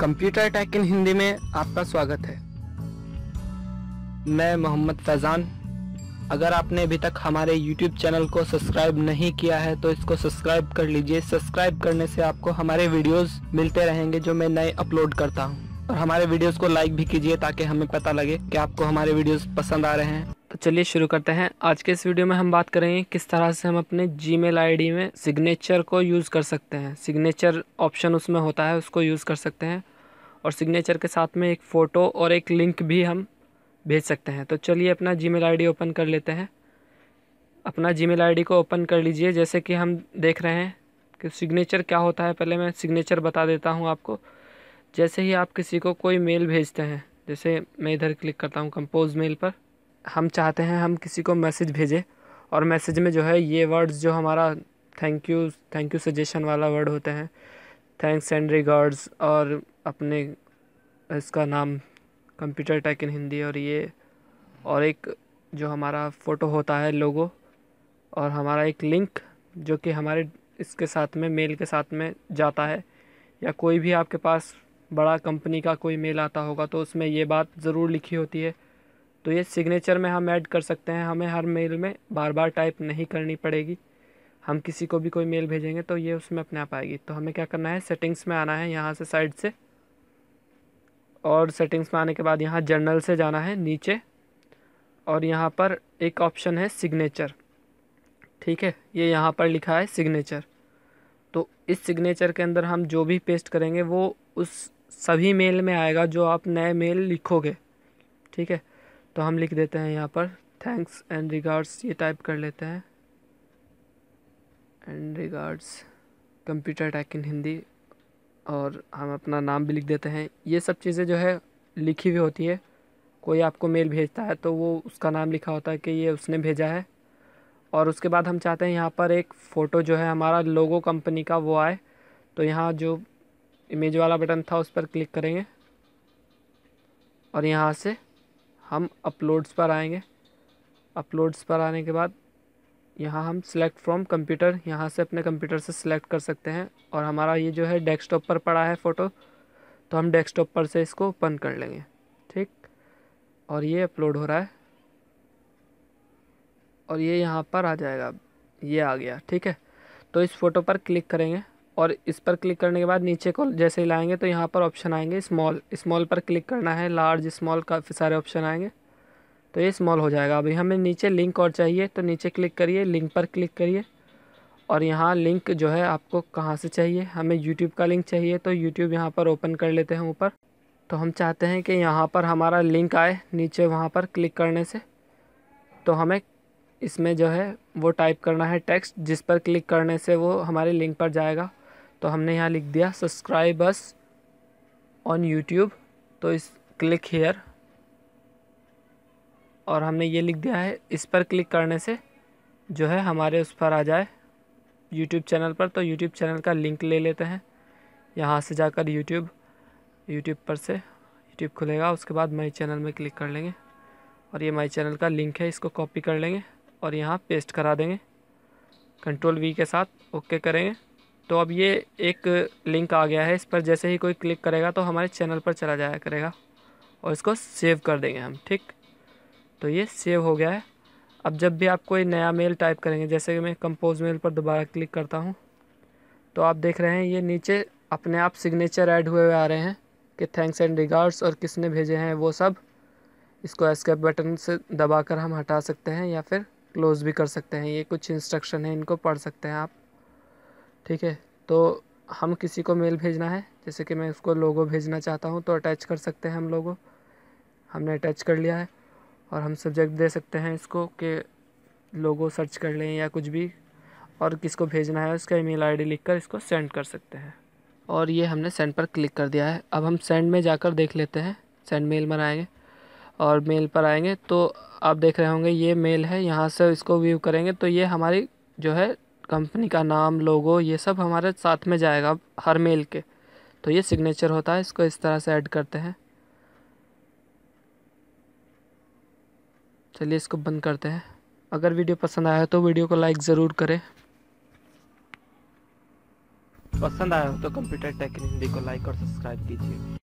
computer tech in Hindi में आपका स्वागत है मैं मोहम्मद फैज़ान अगर आपने अभी तक हमारे यूट्यूब चैनल को सब्सक्राइब नहीं किया है तो इसको सब्सक्राइब कर लीजिए सब्सक्राइब करने से आपको हमारे वीडियोस मिलते रहेंगे जो मैं नए अपलोड करता हूँ और हमारे वीडियोस को लाइक भी कीजिए ताकि हमें पता लगे कि आपको हमारे वीडियोस पसंद आ रहे हैं चलिए शुरू करते हैं आज के इस वीडियो में हम बात करेंगे किस तरह से हम अपने जीमेल आईडी में सिग्नेचर को यूज़ कर सकते हैं सिग्नेचर ऑप्शन उसमें होता है उसको यूज़ कर सकते हैं और सिग्नेचर के साथ में एक फ़ोटो और एक लिंक भी हम भेज सकते हैं तो चलिए अपना जी मेल ओपन कर लेते हैं अपना जी मेल को ओपन कर लीजिए जैसे कि हम देख रहे हैं कि सिग्नेचर क्या होता है पहले मैं सिग्नेचर बता देता हूँ आपको जैसे ही आप किसी को कोई मेल भेजते हैं जैसे मैं इधर क्लिक करता हूँ कंपोज मेल पर हम चाहते हैं हम किसी को मैसेज भेजें और मैसेज में जो है ये वर्ड्स जो हमारा thank you thank you suggestion वाला वर्ड होते हैं थैंक्स एंड रिगार्ड्स और अपने इसका नाम कंप्यूटर टेक इन हिंदी और ये और एक जो हमारा फ़ोटो होता है लोगो और हमारा एक लिंक जो कि हमारे इसके साथ में मेल के साथ में जाता है या कोई भी आपके पास बड़ा कंपनी का कोई मेल आता होगा तो उसमें ये बात ज़रूर लिखी होती है तो ये सिग्नेचर में हम ऐड कर सकते हैं हमें हर मेल में बार बार टाइप नहीं करनी पड़ेगी हम किसी को भी कोई मेल भेजेंगे तो ये उसमें अपने आप आएगी तो हमें क्या करना है सेटिंग्स में आना है यहाँ से साइड से और सेटिंग्स में आने के बाद यहाँ जर्नल से जाना है नीचे और यहाँ पर एक ऑप्शन है सिग्नेचर ठीक है ये यहाँ पर लिखा है सिग्नेचर तो इस सिग्नेचर के अंदर हम जो भी पेस्ट करेंगे वो उस सभी मेल में आएगा जो आप नए मेल लिखोगे ठीक है तो हम लिख देते हैं यहाँ पर थैंक्स एंड रिगार्ड्स ये टाइप कर लेते हैं and regards computer tech in Hindi और हम अपना नाम भी लिख देते हैं ये सब चीज़ें जो है लिखी हुई होती है कोई आपको मेल भेजता है तो वो उसका नाम लिखा होता है कि ये उसने भेजा है और उसके बाद हम चाहते हैं यहाँ पर एक फ़ोटो जो है हमारा लोगो कंपनी का वो आए तो यहाँ जो इमेज वाला बटन था उस पर क्लिक करेंगे और यहाँ से हम अपलोड्स पर आएंगे अपलोड्स पर आने के बाद यहाँ हम सिलेक्ट फ्रॉम कंप्यूटर यहाँ से अपने कंप्यूटर से सिलेक्ट कर सकते हैं और हमारा ये जो है डेस्कटॉप पर पड़ा है फ़ोटो तो हम डेस्कटॉप पर से इसको ओपन कर लेंगे ठीक और ये अपलोड हो रहा है और ये यहाँ पर आ जाएगा ये आ गया ठीक है तो इस फ़ोटो पर क्लिक करेंगे और इस पर क्लिक करने के बाद नीचे को जैसे ही लाएंगे तो यहाँ पर ऑप्शन आएंगे स्मॉल स्मॉल पर क्लिक करना है लार्ज स्मॉल काफ़ी सारे ऑप्शन आएंगे तो ये स्मॉल हो जाएगा अभी हमें नीचे लिंक और चाहिए तो नीचे क्लिक करिए लिंक पर क्लिक करिए और यहाँ लिंक जो है आपको कहाँ से चाहिए हमें यूट्यूब का लिंक चाहिए तो यूट्यूब यहाँ पर ओपन कर लेते हैं ऊपर तो हम चाहते हैं कि यहाँ पर हमारा लिंक आए नीचे वहाँ पर क्लिक करने से तो हमें इसमें जो है वो टाइप करना है टेक्स्ट जिस पर क्लिक करने से वो हमारे लिंक पर जाएगा तो हमने यहाँ लिख दिया सब्सक्राइब अस ऑन यूट्यूब तो इस क्लिक हेयर और हमने ये लिख दिया है इस पर क्लिक करने से जो है हमारे उस पर आ जाए यूट्यूब चैनल पर तो यूट्यूब चैनल का लिंक ले लेते हैं यहाँ से जाकर यूट्यूब यूट्यूब पर से यूट्यूब खुलेगा उसके बाद माई चैनल में क्लिक कर लेंगे और ये माई चैनल का लिंक है इसको कॉपी कर लेंगे और यहाँ पेस्ट करा देंगे कंट्रोल वी के साथ ओके करेंगे तो अब ये एक लिंक आ गया है इस पर जैसे ही कोई क्लिक करेगा तो हमारे चैनल पर चला जाया करेगा और इसको सेव कर देंगे हम ठीक तो ये सेव हो गया है अब जब भी आप कोई नया मेल टाइप करेंगे जैसे कि मैं कंपोज मेल पर दोबारा क्लिक करता हूँ तो आप देख रहे हैं ये नीचे अपने आप सिग्नेचर ऐड हुए हुए आ रहे हैं कि थैंक्स एंड रिगार्ड्स और किसने भेजे हैं वो सब इसको एस्केप बटन से दबाकर हम हटा सकते हैं या फिर क्लोज़ भी कर सकते हैं ये कुछ इंस्ट्रक्शन है इनको पढ़ सकते हैं आप ठीक है तो हम किसी को मेल भेजना है जैसे कि मैं उसको लोगो भेजना चाहता हूँ तो अटैच कर सकते हैं हम लोगों हमने अटैच कर लिया है और हम सब्जेक्ट दे सकते हैं इसको कि लोगो सर्च कर लें या कुछ भी और किसको भेजना है उसका ईमेल आईडी लिखकर इसको सेंड कर सकते हैं और ये हमने सेंड पर क्लिक कर दिया है अब हम सेंड में जाकर देख लेते हैं सेंड मेल पर आएंगे और मेल पर आएंगे तो आप देख रहे होंगे ये मेल है यहाँ से इसको व्यू करेंगे तो ये हमारी जो है कंपनी का नाम लोगो ये सब हमारे साथ में जाएगा हर मेल के तो ये सिग्नेचर होता है इसको इस तरह से ऐड करते हैं चलिए इसको बंद करते हैं अगर वीडियो पसंद आया हो तो वीडियो को लाइक ज़रूर करें पसंद आया हो तो कंप्यूटर टेक्निक को लाइक और सब्सक्राइब कीजिए